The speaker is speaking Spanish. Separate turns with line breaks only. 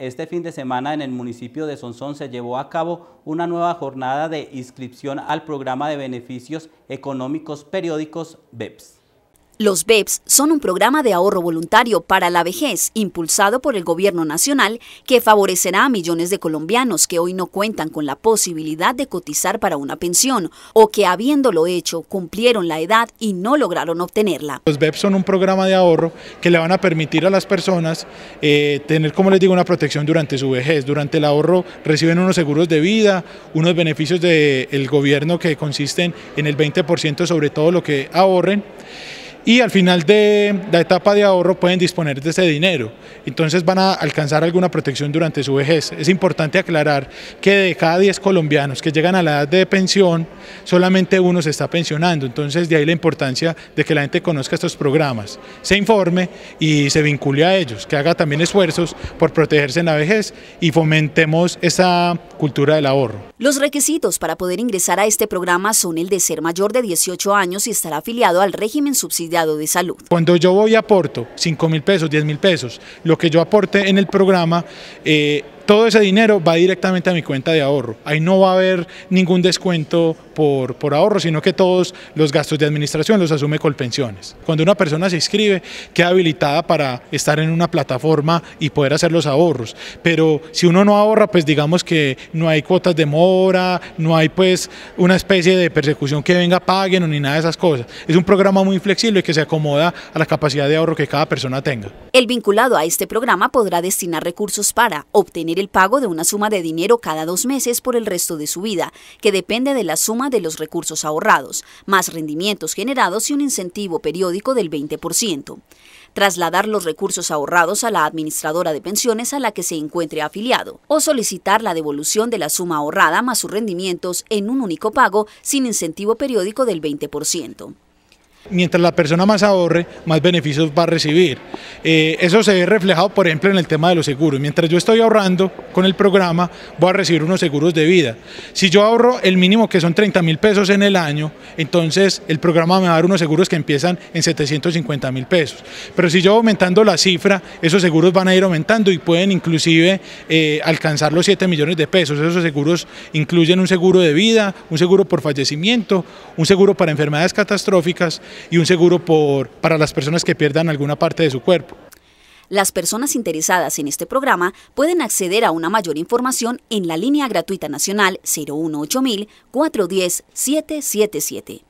Este fin de semana en el municipio de Sonsón se llevó a cabo una nueva jornada de inscripción al programa de beneficios económicos periódicos BEPS. Los BEPS son un programa de ahorro voluntario para la vejez impulsado por el Gobierno Nacional que favorecerá a millones de colombianos que hoy no cuentan con la posibilidad de cotizar para una pensión o que habiéndolo hecho cumplieron la edad y no lograron obtenerla.
Los BEPS son un programa de ahorro que le van a permitir a las personas eh, tener, como les digo, una protección durante su vejez. Durante el ahorro reciben unos seguros de vida, unos beneficios del gobierno que consisten en el 20% sobre todo lo que ahorren y al final de la etapa de ahorro pueden disponer de ese dinero, entonces van a alcanzar alguna protección durante su vejez. Es importante aclarar que de cada 10 colombianos que llegan a la edad de pensión, solamente uno se está pensionando, entonces de ahí la importancia de que la gente conozca estos programas, se informe y se vincule a ellos, que haga también esfuerzos por protegerse en la vejez y fomentemos esa cultura del ahorro.
Los requisitos para poder ingresar a este programa son el de ser mayor de 18 años y estar afiliado al régimen subsidiario
cuando yo voy y aporto 5 mil pesos, 10 mil pesos, lo que yo aporte en el programa, eh, todo ese dinero va directamente a mi cuenta de ahorro. Ahí no va a haber ningún descuento por, por ahorro, sino que todos los gastos de administración los asume Colpensiones. Cuando una persona se inscribe, queda habilitada para estar en una plataforma y poder hacer los ahorros. Pero si uno no ahorra, pues digamos que no hay cuotas de mora, no hay pues una especie de persecución que venga, paguen o ni nada de esas cosas. Es un programa muy flexible que se acomoda a la capacidad de ahorro que cada persona tenga.
El vinculado a este programa podrá destinar recursos para obtener el pago de una suma de dinero cada dos meses por el resto de su vida, que depende de la suma de los recursos ahorrados, más rendimientos generados y un incentivo periódico del 20%. Trasladar los recursos ahorrados a la administradora de pensiones a la que se encuentre afiliado, o solicitar la devolución de la suma ahorrada más sus rendimientos en un único pago sin incentivo periódico del 20%.
Mientras la persona más ahorre, más beneficios va a recibir. Eh, eso se ve reflejado, por ejemplo, en el tema de los seguros. Mientras yo estoy ahorrando con el programa, voy a recibir unos seguros de vida. Si yo ahorro el mínimo, que son 30 mil pesos en el año, entonces el programa me va a dar unos seguros que empiezan en 750 mil pesos. Pero si yo aumentando la cifra, esos seguros van a ir aumentando y pueden inclusive eh, alcanzar los 7 millones de pesos. Esos seguros incluyen un seguro de vida, un seguro por fallecimiento, un seguro para enfermedades catastróficas y un seguro para las personas que pierdan alguna parte de su cuerpo.
Las personas interesadas en este programa pueden acceder a una mayor información en la línea gratuita nacional 018000 410 777.